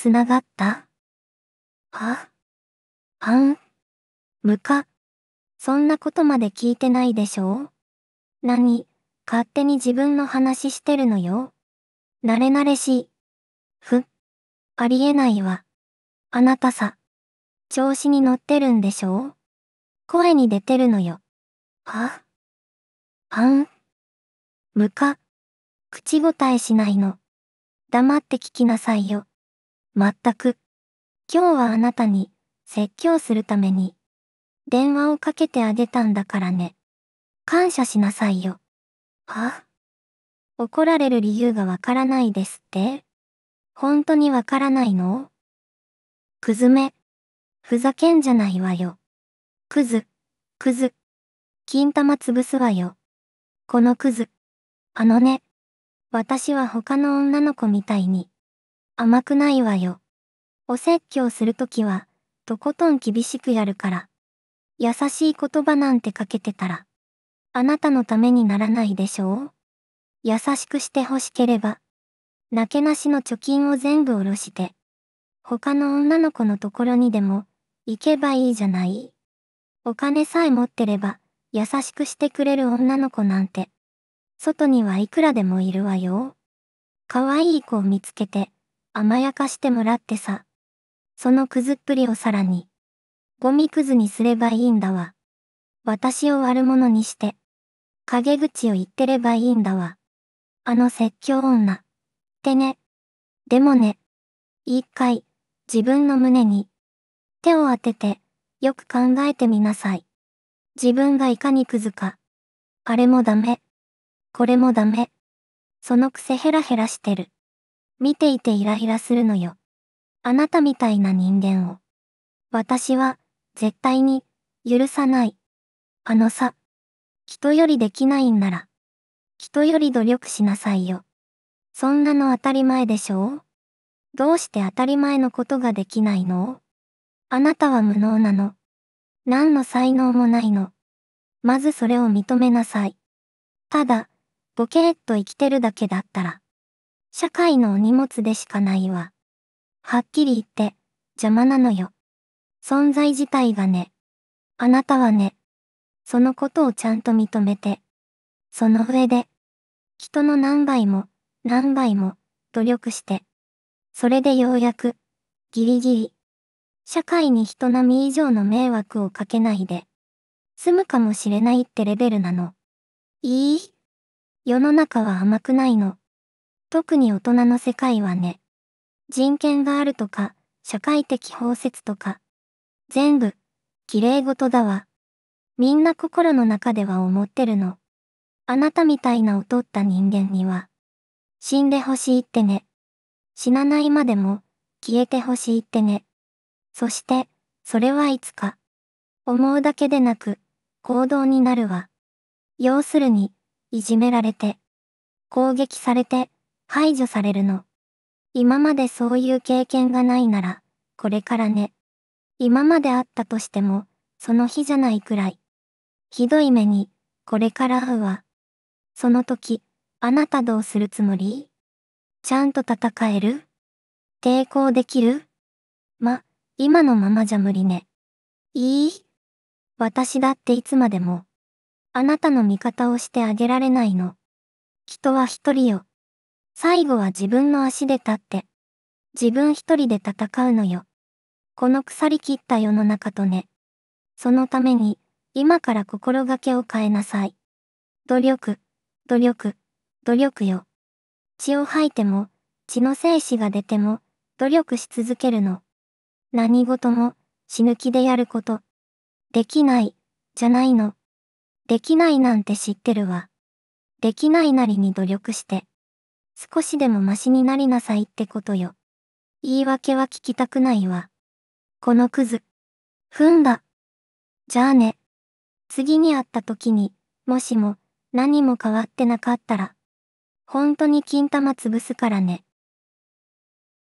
つながったははんむかそんなことまで聞いてないでしょう何勝手に自分の話してるのよ。なれなれしい。ふ。ありえないわ。あなたさ。調子に乗ってるんでしょう声に出てるのよ。ははんむか。口答えしないの。黙って聞きなさいよ。まったく。今日はあなたに説教するために電話をかけてあげたんだからね。感謝しなさいよ。は怒られる理由がわからないですって本当にわからないのくずめ。ふざけんじゃないわよ。くず、くず。金玉潰すわよ。このくず。あのね。私は他の女の子みたいに。甘くないわよ。お説教するときは、とことん厳しくやるから。優しい言葉なんてかけてたら、あなたのためにならないでしょう優しくしてほしければ、なけなしの貯金を全部下ろして、他の女の子のところにでも、行けばいいじゃない。お金さえ持ってれば、優しくしてくれる女の子なんて、外にはいくらでもいるわよ。可愛い子を見つけて、甘やかしてもらってさ。そのくずっぷりをさらに、ゴミくずにすればいいんだわ。私を悪者にして、陰口を言ってればいいんだわ。あの説教女。ってね。でもね、一回、自分の胸に、手を当てて、よく考えてみなさい。自分がいかにクズか。あれもダメ。これもダメ。そのくせヘラヘラしてる。見ていてイライラするのよ。あなたみたいな人間を。私は、絶対に、許さない。あのさ、人よりできないんなら、人より努力しなさいよ。そんなの当たり前でしょうどうして当たり前のことができないのあなたは無能なの。何の才能もないの。まずそれを認めなさい。ただ、ボケーっと生きてるだけだったら、社会のお荷物でしかないわ。はっきり言って、邪魔なのよ。存在自体がね。あなたはね。そのことをちゃんと認めて。その上で、人の何倍も、何倍も、努力して。それでようやく、ギリギリ、社会に人並み以上の迷惑をかけないで、済むかもしれないってレベルなの。いい世の中は甘くないの。特に大人の世界はね、人権があるとか、社会的包摂とか、全部、綺麗事だわ。みんな心の中では思ってるの。あなたみたいな劣った人間には、死んでほしいってね。死なないまでも、消えてほしいってね。そして、それはいつか、思うだけでなく、行動になるわ。要するに、いじめられて、攻撃されて、排除されるの。今までそういう経験がないなら、これからね。今まであったとしても、その日じゃないくらい。ひどい目に、これから会うわ。その時、あなたどうするつもりちゃんと戦える抵抗できるま、今のままじゃ無理ね。いい私だっていつまでも、あなたの味方をしてあげられないの。人は一人よ。最後は自分の足で立って、自分一人で戦うのよ。この腐りきった世の中とね。そのために、今から心がけを変えなさい。努力、努力、努力よ。血を吐いても、血の精子が出ても、努力し続けるの。何事も、死ぬ気でやること。できない、じゃないの。できないなんて知ってるわ。できないなりに努力して。少しでもマシになりなさいってことよ。言い訳は聞きたくないわ。このクズ。踏んだ。じゃあね。次に会った時に、もしも、何も変わってなかったら、本当に金玉潰すからね。